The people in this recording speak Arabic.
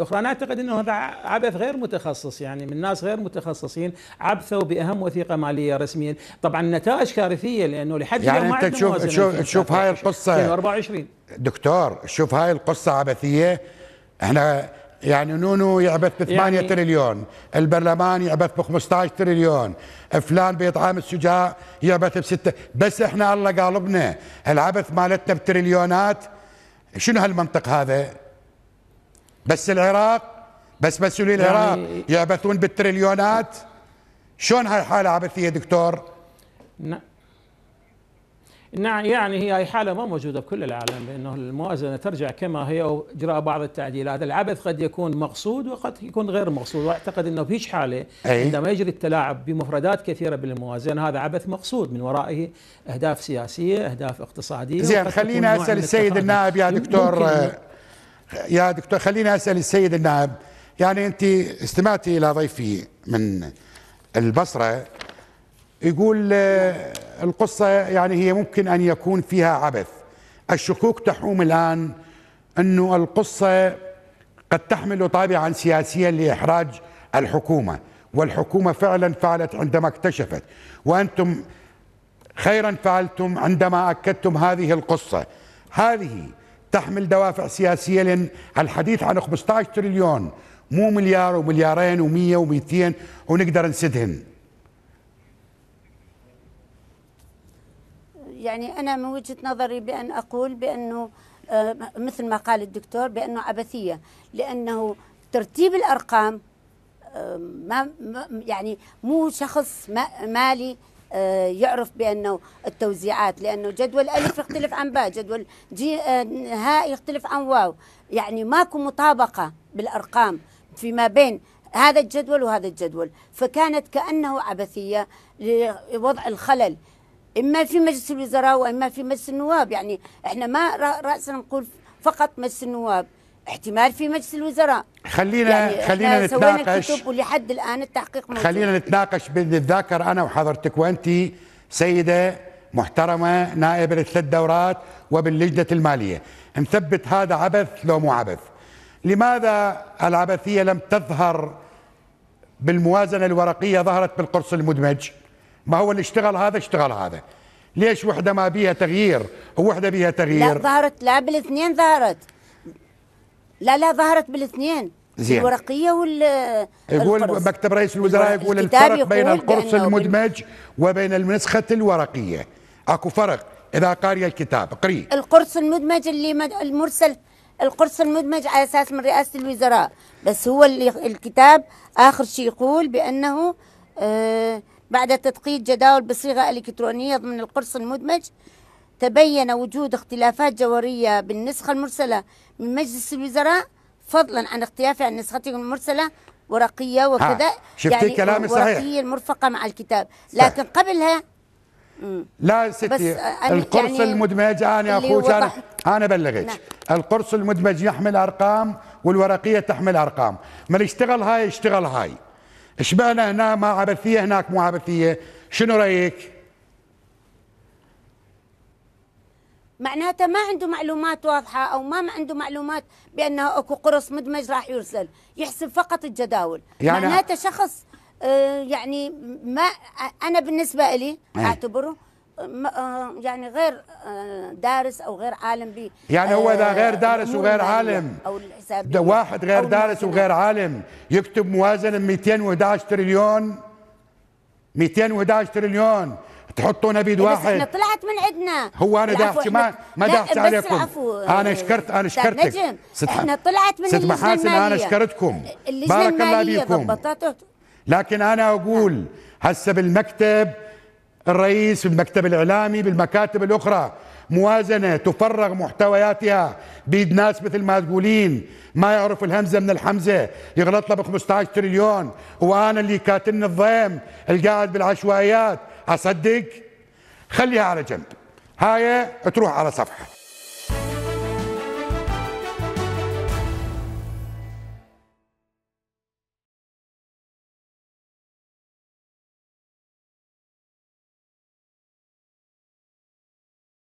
الأخرى أنا أعتقد أنه هذا عبث غير متخصص يعني من ناس غير متخصصين عبثوا بأهم وثيقة مالية رسميا طبعا النتائج كارثية لأنه لحد يعني أنت تشوف تشوف تشوف هاي القصة 2024 دكتور تشوف هاي القصة عبثية احنا يعني نونو يعبث ب 8 يعني تريليون البرلمان يعبث ب 15 تريليون فلان باطعام الشجاع يعبث بستة بس احنا الله قالبنا العبث مالتنا بتريليونات شنو هالمنطق هذا بس العراق بس مسؤولي يعني العراق يعبثون بالتريليونات شلون هاي حاله عبثيه دكتور؟ نعم يعني هي حاله ما موجوده بكل العالم لانه الموازنه ترجع كما هي واجراء بعض التعديلات، العبث قد يكون مقصود وقد يكون غير مقصود، واعتقد انه في حاله أي. عندما يجري التلاعب بمفردات كثيره بالموازنه هذا عبث مقصود من ورائه اهداف سياسيه، اهداف اقتصاديه زين خلينا اسال السيد النائب يا دكتور يا دكتور خليني أسأل السيد النائب يعني أنت استمعتي إلى ضيفي من البصرة يقول آه، القصة يعني هي ممكن أن يكون فيها عبث الشكوك تحوم الآن أنه القصة قد تحمل طابعا سياسيا لإحراج الحكومة والحكومة فعلا فعلت عندما اكتشفت وأنتم خيرا فعلتم عندما أكدتم هذه القصة هذه تحمل دوافع سياسية لأن الحديث عن 15 تريليون مو مليار ومليارين و100 و200 ونقدر نسدهن يعني أنا من وجهة نظري بأن أقول بأنه آه، مثل ما قال الدكتور بأنه عبثية لأنه ترتيب الأرقام آه، ما يعني مو شخص مالي آه، يعرف بانه التوزيعات لانه جدول الف يختلف عن باء جدول جي آه، هاء يختلف عن واو يعني ماكو مطابقه بالارقام فيما بين هذا الجدول وهذا الجدول فكانت كانه عبثيه لوضع الخلل اما في مجلس الوزراء واما في مجلس النواب يعني احنا ما راسا نقول فقط مجلس النواب احتمال في مجلس الوزراء خلينا يعني خلينا نتناقش ولحد الان التحقيق موجود خلينا نتناقش بالذاكر انا وحضرتك وانت سيده محترمه نائبه الثلاث دورات وباللجنه الماليه نثبت هذا عبث لو مو عبث لماذا العبثيه لم تظهر بالموازنه الورقيه ظهرت بالقرص المدمج ما هو اللي اشتغل هذا اشتغل هذا ليش وحده ما بيها تغيير ووحده بيها تغيير لا ظهرت لا بالاثنين ظهرت لا لا ظهرت بالاثنين زين الورقية وال يقول القرص. مكتب رئيس الوزراء يقول الفرق بين القرص المدمج وبين النسخة الورقية اكو فرق إذا قاري الكتاب قري القرص المدمج اللي مد... المرسل القرص المدمج على أساس من رئاسة الوزراء بس هو اللي الكتاب آخر شيء يقول بأنه آه بعد تدقيق جداول بصيغة إلكترونية ضمن القرص المدمج تبين وجود اختلافات جوهرية بالنسخة المرسلة من مجلس الوزراء فضلا عن اختلافه عن نسختي المرسلة ورقية وكذا شفتي يعني كلامي صحيح ورقية المرفقة مع الكتاب لكن صح. قبلها لا ستي آه، القرص يعني المدمج انا اخوك انا انا بلغك نعم. القرص المدمج يحمل ارقام والورقيه تحمل ارقام من اشتغل هاي اشتغل هاي اشبهنا هنا ما عبثيه هناك مو عبثيه شنو رايك معناتها ما عنده معلومات واضحة أو ما عنده معلومات بأنه أكو قرص مدمج راح يرسل يحسب فقط الجداول يعني معناتها شخص آه، يعني ما أنا بالنسبة لي إيه. أعتبره آه، يعني غير آه، دارس او غير عالم بي يعني هو اذا غير دارس وغير عالم او ده واحد غير دارس وغير عالم يكتب موازنه 211 تريليون 211 تريليون تحطوا إيه بيد واحد بس احنا طلعت من عندنا هو انا دافتي ما ما دافتي عليكم انا شكرت انا شكرتك ست احنا طلعت من ست محاسن انا شكرتكم بارك الله بيكم لكن انا اقول هسه بالمكتب الرئيس بالمكتب الاعلامي بالمكاتب الاخرى موازنه تفرغ محتوياتها بيد ناس مثل ما تقولين ما يعرف الهمزه من الحمزه يغلط له ب 15 تريليون وانا اللي كاتلني الضيم القاعد بالعشوائيات اصدق خليها على جنب هاي تروح على صفحه